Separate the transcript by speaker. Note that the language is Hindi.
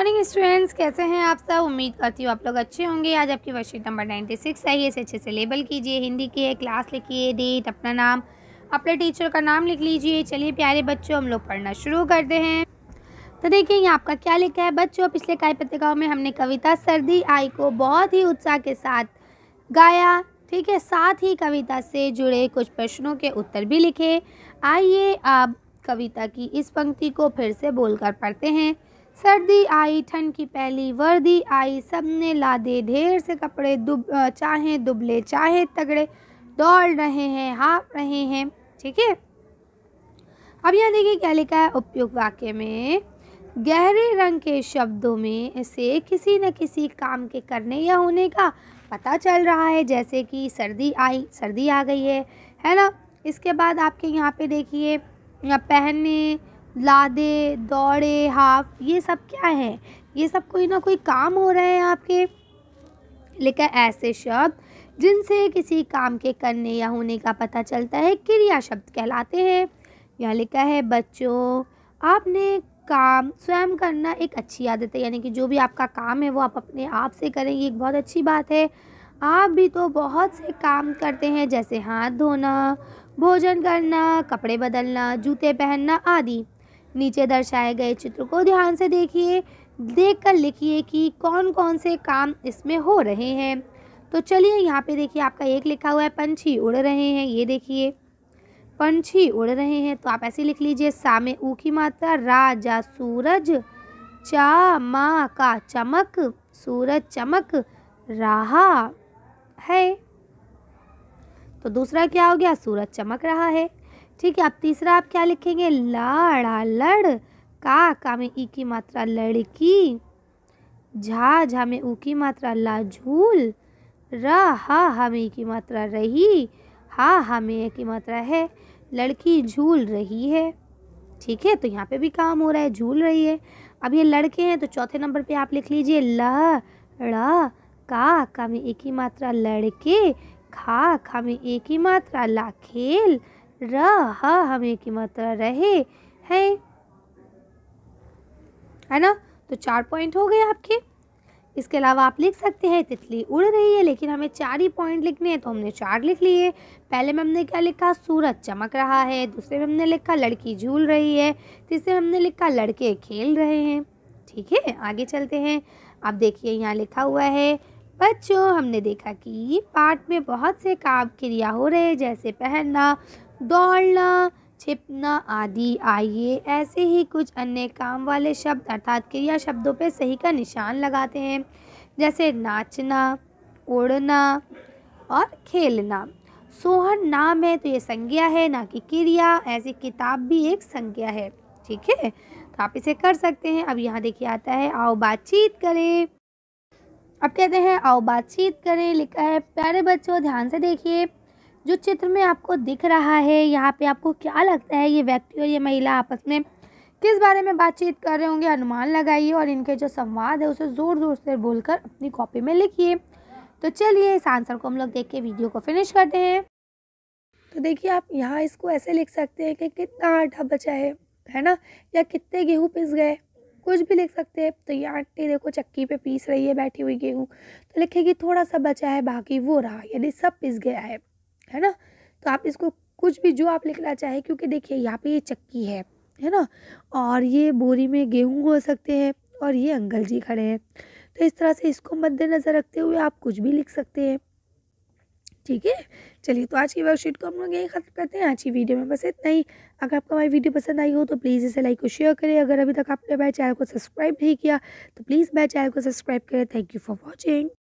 Speaker 1: मॉर्निंग स्टूडेंट्स कैसे हैं आप सब उम्मीद करती हूँ आप लोग अच्छे होंगे आज आपकी वर्कशीट नंबर नाइन्टी सिक्स है इसे अच्छे से लेबल कीजिए हिंदी की है क्लास लिखिए डेट अपना नाम अपने टीचर का नाम लिख लीजिए चलिए प्यारे बच्चों हम लोग पढ़ना शुरू करते हैं तो देखिए यहाँ आपका क्या लिखा है बच्चों पिछले काय पत्रिकाओं में हमने कविता सर्दी आई को बहुत ही उत्साह के साथ गाया ठीक है साथ ही कविता से जुड़े कुछ प्रश्नों के उत्तर भी लिखे आइए आप कविता की इस पंक्ति को फिर से बोलकर पढ़ते हैं सर्दी आई ठंड की पहली वर्दी आई सबने लादे ढेर से कपड़े दुब चाहे दुबले चाहे तगड़े दौड़ रहे हैं हाँप रहे हैं ठीक है अब यहाँ देखिए क्या लिखा है उपयुक्त वाक्य में गहरे रंग के शब्दों में से किसी न किसी काम के करने या होने का पता चल रहा है जैसे कि सर्दी आई सर्दी आ गई है है ना इसके बाद आपके यहाँ पे देखिए पहनने लादे दौड़े हाफ ये सब क्या है ये सब कोई ना कोई काम हो रहे हैं आपके लेकिन ऐसे शब्द जिनसे किसी काम के करने या होने का पता चलता है क्रिया शब्द कहलाते हैं यहाँ लिखा है बच्चों आपने काम स्वयं करना एक अच्छी आदत है यानी कि जो भी आपका काम है वो आप अपने आप से करें ये एक बहुत अच्छी बात है आप भी तो बहुत से काम करते हैं जैसे हाथ धोना भोजन करना कपड़े बदलना जूते पहनना आदि नीचे दर्शाए गए चित्र को ध्यान से देखिए देखकर लिखिए कि कौन कौन से काम इसमें हो रहे हैं तो चलिए यहाँ पे देखिए आपका एक लिखा हुआ है पंछी उड़ रहे हैं ये देखिए पंछी उड़ रहे हैं तो आप ऐसे लिख लीजिए सा में ऊ की मात्रा राजा सूरज चा मा का चमक सूरज चमक रहा है तो दूसरा क्या हो गया सूरज चमक रहा है ठीक है अब तीसरा आप क्या लिखेंगे लड़ा लड़ का का में ई की मात्रा लड़की झा झा में ऊ की मात्रा लाझूल र हा हा में ई की मात्रा रही हा हा में ए की मात्रा है लड़की झूल रही है ठीक है तो यहाँ पे भी काम हो रहा है झूल रही है अब ये लड़के हैं तो चौथे नंबर पे आप लिख लीजिए ल ड़ का का में एक ही मात्रा लड़के खा खा में एक ही मात्रा ला खेल रहा हमें की मात्रा रहे है है ना तो चार पॉइंट हो गए आपके इसके अलावा आप लिख सकते हैं तितली उड़ रही है लेकिन हमें चार ही पॉइंट लिखने हैं तो हमने चार लिख लिए पहले में हमने क्या लिखा सूरज चमक रहा है दूसरे में हमने लिखा लड़की झूल रही है तीसरे में हमने लिखा लड़के खेल रहे हैं ठीक है आगे चलते हैं आप देखिए यहाँ लिखा हुआ है बच्चों हमने देखा कि पाठ में बहुत से काम क्रिया हो रहे हैं जैसे पहनना दौड़ना छिपना आदि आइए ऐसे ही कुछ अन्य काम वाले शब्द अर्थात क्रिया शब्दों पर सही का निशान लगाते हैं जैसे नाचना उड़ना और खेलना सोहन नाम है तो ये संज्ञा है ना कि क्रिया ऐसी किताब भी एक संज्ञा है ठीक है तो आप इसे कर सकते हैं अब यहाँ देखिए आता है आओ बातचीत करें अब कहते हैं आओ बातचीत करें लिखा है प्यारे बच्चों ध्यान से देखिए जो चित्र में आपको दिख रहा है यहाँ पे आपको क्या लगता है ये व्यक्ति और ये महिला आपस में किस बारे में बातचीत कर रहे होंगे अनुमान लगाइए और इनके जो संवाद है उसे ज़ोर ज़ोर से बोलकर अपनी कॉपी में लिखिए तो चलिए इस आंसर को हम लोग देख के वीडियो को फिनिश करते हैं तो देखिए आप यहाँ इसको ऐसे लिख सकते हैं कि कितना आटा बचा है है ना या कितने गेहूँ पिस गए कुछ भी लिख सकते हैं तो ये आंटी देखो चक्की पे पीस रही है बैठी हुई गेहूँ तो लिखेगी थोड़ा सा बचा है बाकी वो रहा यानी सब पिस गया है है ना तो आप इसको कुछ भी जो आप लिखना चाहें क्योंकि देखिए यहाँ पे ये चक्की है है ना और ये बोरी में गेहूँ हो सकते हैं और ये अंकल जी खड़े हैं तो इस तरह से इसको मद्देनज़र रखते हुए आप कुछ भी लिख सकते हैं ठीक है चलिए तो आज की वर्कशीट को हम लोग यही खत्म करते हैं आज की वीडियो में बस इतना ही अगर आपको हमारी वीडियो पसंद आई हो तो प्लीज़ इसे लाइक और शेयर करें अगर अभी तक आपने मेरे चैनल को सब्सक्राइब नहीं किया तो प्लीज़ मेरे चैनल को सब्सक्राइब करें थैंक यू फॉर वॉचिंग